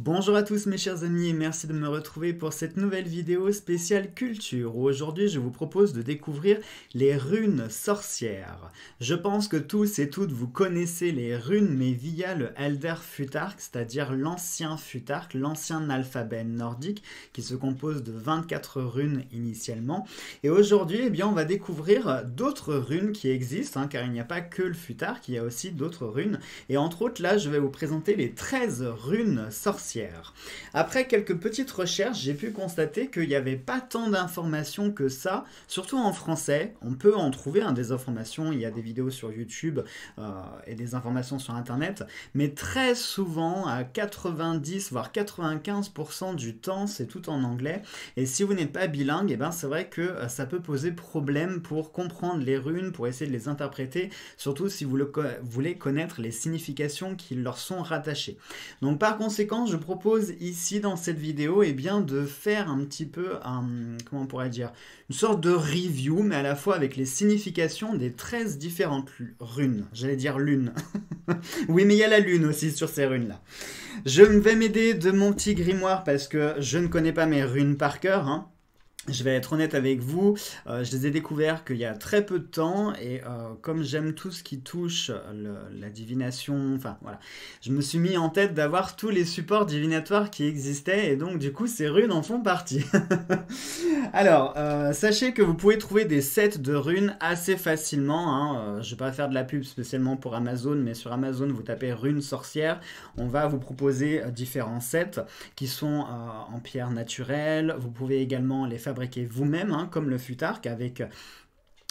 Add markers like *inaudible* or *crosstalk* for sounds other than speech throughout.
Bonjour à tous mes chers amis et merci de me retrouver pour cette nouvelle vidéo spéciale culture où aujourd'hui je vous propose de découvrir les runes sorcières. Je pense que tous et toutes vous connaissez les runes mais via le Elder Futark, c'est-à-dire l'ancien Futark, l'ancien alphabet nordique qui se compose de 24 runes initialement. Et aujourd'hui eh bien on va découvrir d'autres runes qui existent hein, car il n'y a pas que le Futark, il y a aussi d'autres runes. Et entre autres là je vais vous présenter les 13 runes sorcières après quelques petites recherches, j'ai pu constater qu'il n'y avait pas tant d'informations que ça, surtout en français. On peut en trouver hein, des informations, il y a des vidéos sur YouTube euh, et des informations sur Internet, mais très souvent, à 90 voire 95% du temps, c'est tout en anglais. Et si vous n'êtes pas bilingue, eh ben, c'est vrai que euh, ça peut poser problème pour comprendre les runes, pour essayer de les interpréter, surtout si vous voulez connaître les significations qui leur sont rattachées. Donc par conséquent, je propose ici dans cette vidéo et eh bien, de faire un petit peu, un, comment on pourrait dire, une sorte de review, mais à la fois avec les significations des 13 différentes runes. J'allais dire lune. *laughs* oui, mais il y a la lune aussi sur ces runes-là. Je vais m'aider de mon petit grimoire parce que je ne connais pas mes runes par cœur. Hein. Je vais être honnête avec vous, euh, je les ai découverts qu'il y a très peu de temps et euh, comme j'aime tout ce qui touche euh, la divination, enfin voilà, je me suis mis en tête d'avoir tous les supports divinatoires qui existaient et donc du coup ces runes en font partie. *laughs* Alors, sachez que vous pouvez trouver des sets de runes assez facilement. Hein, je ne vais pas faire de la pub spécialement pour Amazon, mais sur Amazon vous tapez runes sorcières, on va vous proposer différents sets qui sont en pierre naturelle, vous pouvez également les faire fabriquer vous-même, hein, comme le futarc, avec euh,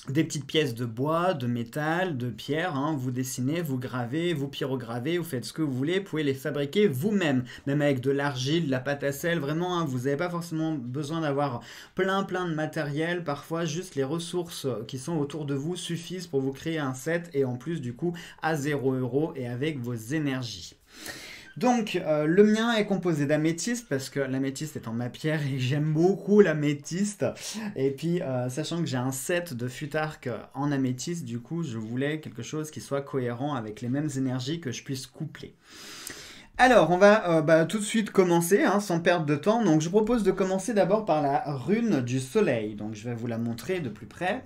des petites pièces de bois, de métal, de pierre. Hein. Vous dessinez, vous gravez, vous pyrogravez, vous faites ce que vous voulez. Vous pouvez les fabriquer vous-même, même avec de l'argile, de la pâte à sel. Vraiment, hein, vous n'avez pas forcément besoin d'avoir plein plein de matériel. Parfois, juste les ressources euh, qui sont autour de vous suffisent pour vous créer un set et en plus, du coup, à 0 euros et avec vos énergies. Donc, euh, le mien est composé d'améthyste parce que l'améthyste en ma pierre et j'aime beaucoup l'améthyste. Et puis, euh, sachant que j'ai un set de Futark en améthyste, du coup, je voulais quelque chose qui soit cohérent avec les mêmes énergies que je puisse coupler. Alors, on va euh, bah, tout de suite commencer, hein, sans perdre de temps. Donc, je propose de commencer d'abord par la rune du soleil. Donc, je vais vous la montrer de plus près.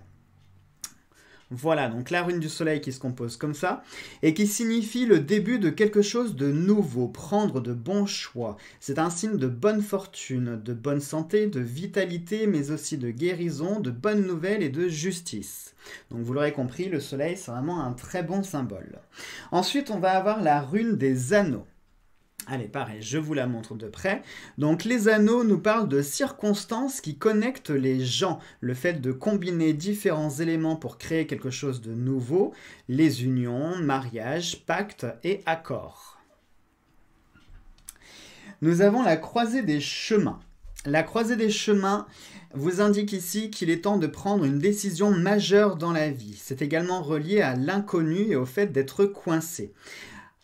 Voilà, donc la rune du soleil qui se compose comme ça, et qui signifie le début de quelque chose de nouveau, prendre de bons choix. C'est un signe de bonne fortune, de bonne santé, de vitalité, mais aussi de guérison, de bonnes nouvelles et de justice. Donc vous l'aurez compris, le soleil c'est vraiment un très bon symbole. Ensuite, on va avoir la rune des anneaux. Allez, pareil, je vous la montre de près. Donc les anneaux nous parlent de circonstances qui connectent les gens. Le fait de combiner différents éléments pour créer quelque chose de nouveau. Les unions, mariages, pactes et accords. Nous avons la croisée des chemins. La croisée des chemins vous indique ici qu'il est temps de prendre une décision majeure dans la vie. C'est également relié à l'inconnu et au fait d'être coincé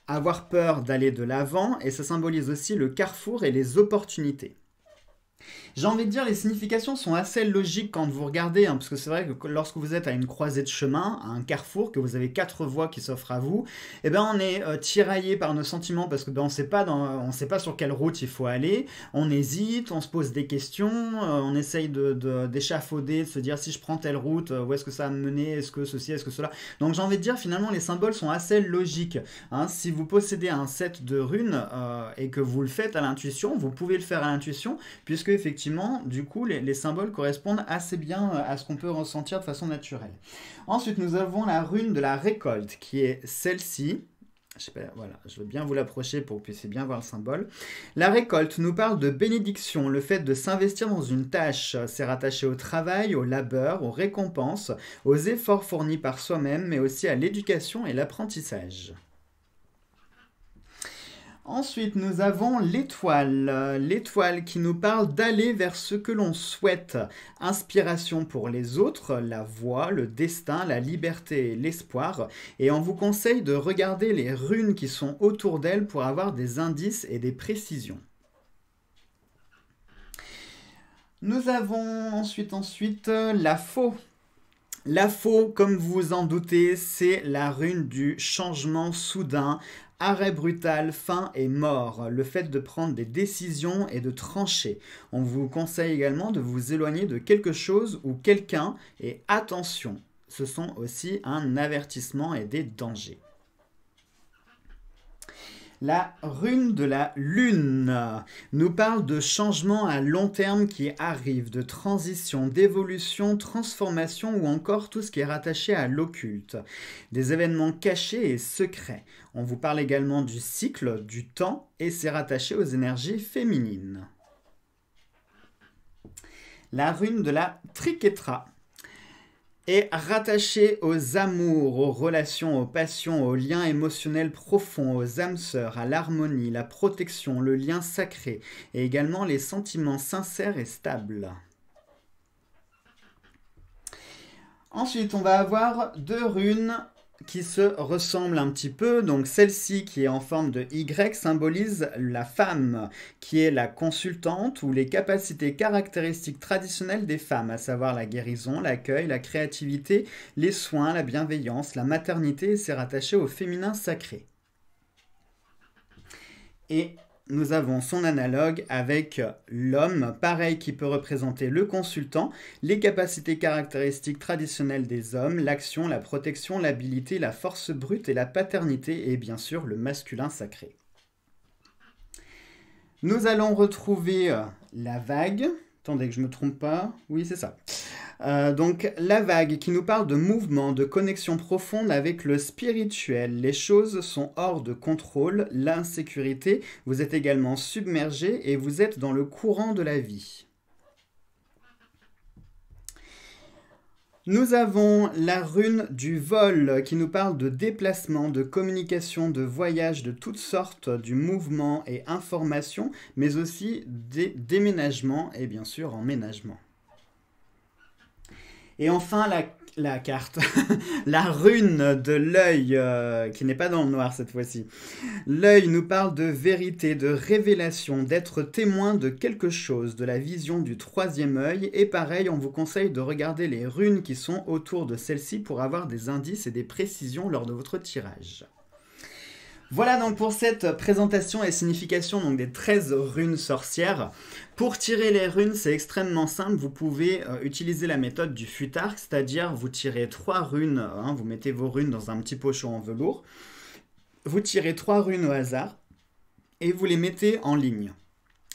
avoir peur d'aller de l'avant et ça symbolise aussi le carrefour et les opportunités. J'ai envie de dire, les significations sont assez logiques quand vous regardez, hein, parce que c'est vrai que lorsque vous êtes à une croisée de chemin, à un carrefour, que vous avez quatre voies qui s'offrent à vous, eh ben on est euh, tiraillé par nos sentiments parce que ben, on sait pas sait pas sur quelle route il faut aller, on hésite, on se pose des questions, euh, on essaye de d'échafauder, de, se dire si je prends telle route, euh, où est-ce que ça va me mener, est-ce que ceci, est-ce que cela. Donc j'ai envie de dire, finalement, les symboles sont assez logiques. Hein. Si vous possédez un set de runes et que vous le faites à l'intuition, vous pouvez le faire à l'intuition puisque effectivement, du coup, les, symboles correspondent assez bien euh, à ce qu'on peut ressentir de façon naturelle. Ensuite, nous avons la rune de la récolte, qui est celle-ci. Je vais voilà, je bien vous l'approcher pour que vous puissiez bien voir le symbole. La récolte nous parle de bénédiction, le fait de s'investir dans une tâche. C'est rattaché au travail, au labeur, aux récompenses, aux efforts fournis par soi-même, mais aussi à l'éducation et l'apprentissage. Ensuite, nous avons l'étoile. L'étoile qui nous parle d'aller vers ce que l'on souhaite. Inspiration pour les autres, la voie, le destin, la liberté l'espoir. Et on vous conseille de regarder les runes qui sont autour d'elle pour avoir des indices et des précisions. Nous avons ensuite ensuite la faux. La faux, comme vous en doutez, c'est la rune du changement soudain, arrêt brutal, fin et mort, le fait de prendre des décisions et de trancher. On vous conseille également de vous éloigner de quelque chose ou quelqu'un et attention, ce sont aussi un avertissement et des dangers. La rune de la lune nous parle de changements à long terme qui arrivent, de transition, d'évolution, transformation ou encore tout ce qui est rattaché à l'occulte, des événements cachés et secrets. On vous parle également du cycle, du temps et c'est rattaché aux énergies féminines. La rune de la triquetra et rattaché aux amours, aux relations, aux passions, aux liens émotionnels profonds, aux âmes sœurs, à l'harmonie, la protection, le lien sacré, et également les sentiments sincères et stables. Ensuite, on va avoir deux runes qui se ressemblent un petit peu. Donc celle-ci qui est en forme de Y symbolise la femme, qui est la consultante ou les capacités caractéristiques traditionnelles des femmes, à savoir la guérison, l'accueil, la créativité, les soins, la bienveillance, la maternité, et c'est rattaché au féminin sacré. Et nous avons son analogue avec l'homme, pareil qui peut représenter le consultant, les capacités caractéristiques traditionnelles des hommes, l'action, la protection, l'habilité, la force brute et la paternité, et bien sûr le masculin sacré. Nous allons retrouver euh, la vague. Attendez que je ne me trompe pas. Oui, c'est ça. Euh, donc la vague qui nous parle de mouvement, de connexion profonde avec le spirituel. Les choses sont hors de contrôle, l'insécurité, vous êtes également submergé et vous êtes dans le courant de la vie. Nous avons la rune du vol qui nous parle de déplacement, de communication, de voyage, de toutes sortes, du mouvement et information, mais aussi des déménagements et bien sûr emménagements. Et enfin, la, carte, *laughs* la rune de l'œil, euh, qui n'est pas dans le noir cette fois-ci. L'œil nous parle de vérité, de révélation, d'être témoin de quelque chose, de la vision du troisième œil. Et pareil, on vous conseille de regarder les runes qui sont autour de celle-ci pour avoir des indices et des précisions lors de votre tirage. Voilà donc pour cette présentation et signification donc des 13 runes sorcières. Pour tirer les runes, c'est extrêmement simple, vous pouvez euh, utiliser la méthode du futark, c'est-à-dire vous tirez 3 runes, hein, vous mettez vos runes dans un petit pochon en velours, vous tirez 3 runes au hasard et vous les mettez en ligne.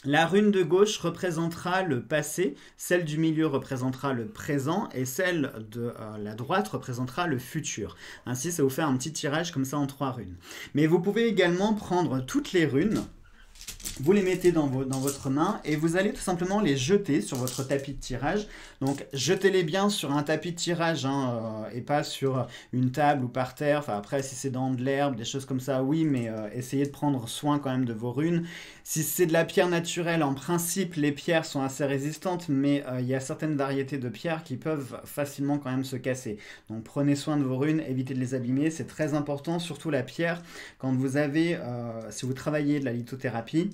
La rune de gauche représentera le passé, celle du milieu représentera le présent et celle de euh, la droite représentera le futur. Ainsi, ça vous fait un petit tirage comme ça en trois runes. Mais vous pouvez également prendre toutes les runes vous les mettez dans, votre main et vous allez tout simplement les jeter sur votre tapis de tirage. Donc jetez-les bien sur un tapis de tirage hein, euh, et pas sur une table ou par terre. Enfin après si c'est dans de l'herbe, des choses comme ça, oui, mais euh, essayez de prendre soin quand même de vos runes. Si c'est de la pierre naturelle, en principe les pierres sont assez résistantes, mais euh, il y a certaines variétés de pierres qui peuvent facilement quand même se casser. Donc prenez soin de vos runes, évitez de les abîmer, c'est très important, surtout la pierre. Quand vous avez, si vous travaillez de la lithothérapie,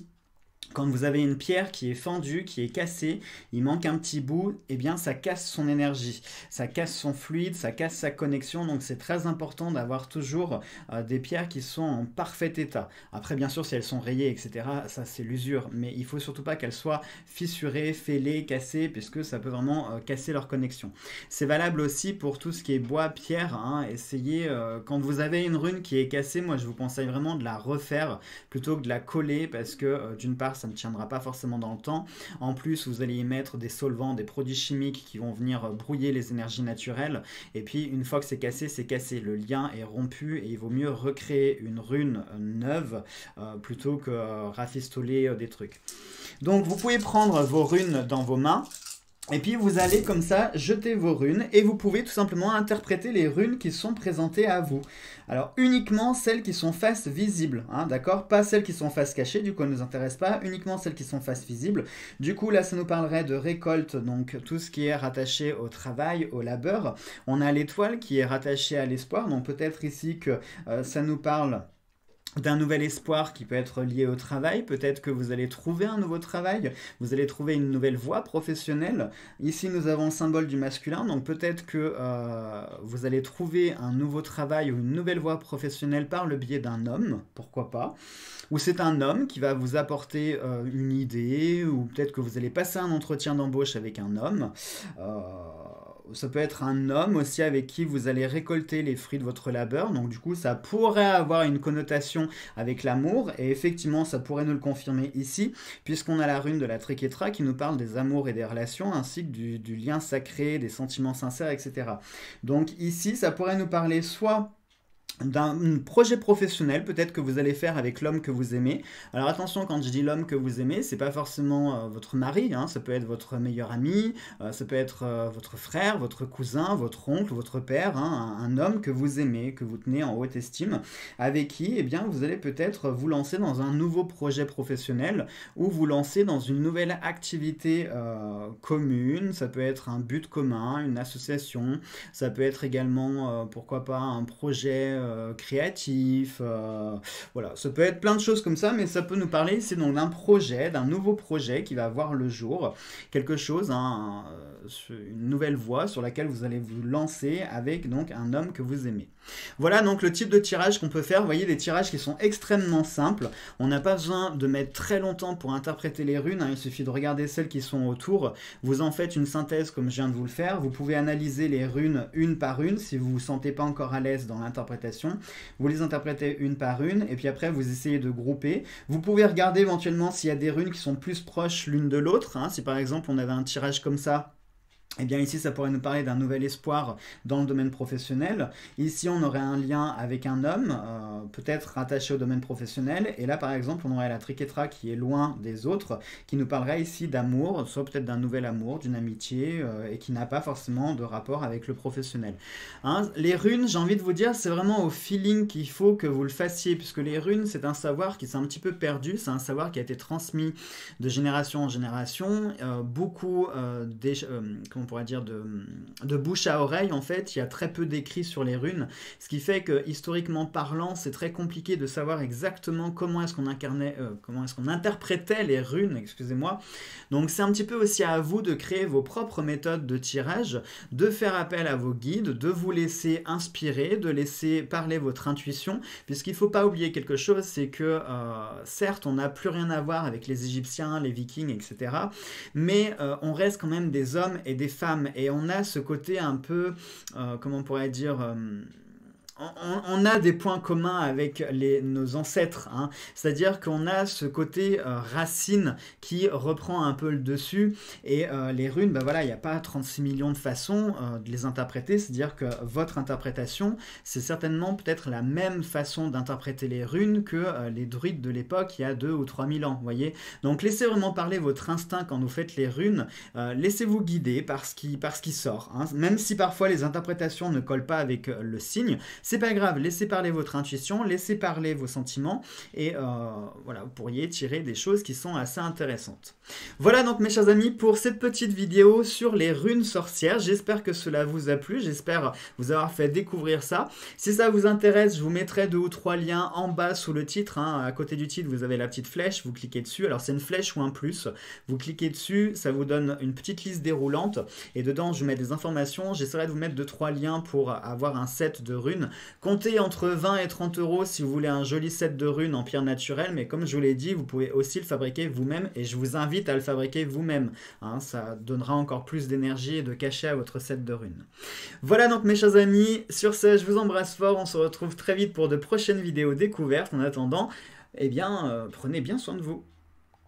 quand vous avez une pierre qui est fendue, qui est cassée, il manque un petit bout, et eh bien ça casse son énergie, ça casse son fluide, ça casse sa connexion. Donc c'est très important d'avoir toujours euh, des pierres qui sont en parfait état. Après bien sûr si elles sont rayées, etc. Ça c'est l'usure, mais il faut surtout pas qu'elles soient fissurées, fêlées, cassées, puisque ça peut vraiment euh, casser leur connexion. C'est valable aussi pour tout ce qui est bois, pierre. Hein. Essayez euh, quand vous avez une rune qui est cassée, moi je vous conseille vraiment de la refaire plutôt que de la coller parce que d'une part ça ne tiendra pas forcément dans le temps. En plus, vous allez y mettre des solvants, des produits chimiques qui vont venir brouiller les énergies naturelles. Et puis, une fois que c'est cassé, c'est cassé. Le lien est rompu et il vaut mieux recréer une rune neuve euh, plutôt que euh, rafistoler euh, des trucs. Donc, vous pouvez prendre vos runes dans vos mains. Et puis vous allez comme ça jeter vos runes et vous pouvez tout simplement interpréter les runes qui sont présentées à vous. Alors uniquement celles qui sont face visible, hein, d'accord Pas celles qui sont face cachées, du coup elles ne nous intéressent pas, uniquement celles qui sont face visible. Du coup là ça nous parlerait de récolte, donc tout ce qui est rattaché au travail, au labeur. On a l'étoile qui est rattachée à l'espoir, donc peut-être ici que euh, ça nous parle d'un nouvel espoir qui peut être lié au travail, peut-être que vous allez trouver un nouveau travail, vous allez trouver une nouvelle voie professionnelle. Ici nous avons le symbole du masculin, donc peut-être que euh, vous allez trouver un nouveau travail ou une nouvelle voie professionnelle par le biais d'un homme, pourquoi pas, ou c'est un homme qui va vous apporter euh, une idée, ou peut-être que vous allez passer un entretien d'embauche avec un homme. Euh, ça peut être un homme aussi avec qui vous allez récolter les fruits de votre labeur. Donc du coup, ça pourrait avoir une connotation avec l'amour. Et effectivement, ça pourrait nous le confirmer ici, puisqu'on a la rune de la Triquetra qui nous parle des amours et des relations, ainsi que du, du lien sacré, des sentiments sincères, etc. Donc ici, ça pourrait nous parler soit d'un projet professionnel peut-être que vous allez faire avec l'homme que vous aimez. Alors attention quand je dis l'homme que vous aimez, c'est pas forcément euh, votre mari, hein. ça peut être votre meilleur ami, euh, ça peut être euh, votre frère, votre cousin, votre oncle, votre père, hein. un, homme que vous aimez, que vous tenez en haute estime, avec qui eh bien vous allez peut-être vous lancer dans un nouveau projet professionnel ou vous lancer dans une nouvelle activité commune, ça peut être un but commun, une association, ça peut être également pourquoi pas un projet euh, créatif. Euh, voilà, ça peut être plein de choses comme ça, mais ça peut nous parler, c'est donc d'un projet, d'un nouveau projet qui va voir le jour, quelque chose, euh, une nouvelle voie sur laquelle vous allez vous lancer avec donc un homme que vous aimez. Voilà donc le type de tirage qu'on peut faire. Vous voyez des tirages qui sont extrêmement simples. On n'a pas besoin de mettre très longtemps pour interpréter les runes. Hein. Il suffit de regarder celles qui sont autour. Vous en faites une synthèse comme je viens de vous le faire. Vous pouvez analyser les runes une par une si vous vous sentez pas encore à l'aise dans l'interprétation vous les interprétez une par une et puis après vous essayez de grouper. Vous pouvez regarder éventuellement s'il y a des runes qui sont plus proches l'une de l'autre. Hein. Si par exemple on avait un tirage comme ça, eh bien ici, ça pourrait nous parler d'un nouvel espoir dans le domaine professionnel. Ici, on aurait un lien avec un homme, euh, peut-être rattaché au domaine professionnel. Et là, par exemple, on aurait la triquetra qui est loin des autres, qui nous parlerait ici d'amour, soit peut-être d'un nouvel amour, d'une amitié, euh, et qui n'a pas forcément de rapport avec le professionnel. Hein, les runes, j'ai envie de vous dire, c'est vraiment au feeling qu'il faut que vous le fassiez, puisque les runes, c'est un savoir qui s'est un petit peu perdu, c'est un savoir qui a été transmis de génération en génération. Euh, beaucoup des on pourrait dire de, de bouche à oreille, en fait, il y a très peu d'écrits sur les runes, ce qui fait que historiquement parlant, c'est très compliqué de savoir exactement comment est-ce qu'on incarnait, euh, comment est-ce qu'on interprétait les runes, excusez-moi. Donc c'est un petit peu aussi à vous de créer vos propres méthodes de tirage, de faire appel à vos guides, de vous laisser inspirer, de laisser parler votre intuition, puisqu'il ne faut pas oublier quelque chose, c'est que euh, certes, on n'a plus rien à voir avec les Égyptiens, les Vikings, etc., mais euh, on reste quand même des hommes et des femmes. Et on a ce côté un peu, euh, comment on pourrait dire euh, on, a des points communs avec les, nos ancêtres, hein. c'est-à-dire qu'on a ce côté euh, racine qui reprend un peu le dessus, et euh, les runes, bah voilà, il n'y a pas 36 millions de façons euh, de les interpréter, c'est-à-dire que votre interprétation, c'est certainement peut-être la même façon d'interpréter les runes que les druides de l'époque il y a 2 ou 000 ans, vous voyez Donc laissez vraiment parler votre instinct quand vous faites les runes, laissez-vous guider par ce qui, par sort, hein. même si parfois les interprétations ne collent pas avec le signe, c'est pas grave, laissez parler votre intuition, laissez parler vos sentiments et euh, voilà, vous pourriez tirer des choses qui sont assez intéressantes. Voilà donc mes chers amis pour cette petite vidéo sur les runes sorcières. J'espère que cela vous a plu, j'espère vous avoir fait découvrir ça. Si ça vous intéresse, je vous mettrai deux ou trois liens en bas sous le titre. Hein. À côté du titre, vous avez la petite flèche, vous cliquez dessus. Alors c'est une flèche ou un plus. Vous cliquez dessus, ça vous donne une petite liste déroulante et dedans je vous mets des informations. J'essaierai de vous mettre deux trois liens pour avoir un set de runes Comptez entre 20 et 30 euros si vous voulez un joli set de runes en pierre naturelle, mais comme je vous l'ai dit, vous pouvez aussi le fabriquer vous-même et je vous invite à le fabriquer vous-même. Hein. ça donnera encore plus d'énergie et de cachet à votre set de runes. Voilà donc mes chers amis, sur ce, je vous embrasse fort, on se retrouve très vite pour de prochaines vidéos découvertes. En attendant, eh bien, euh, prenez bien soin de vous.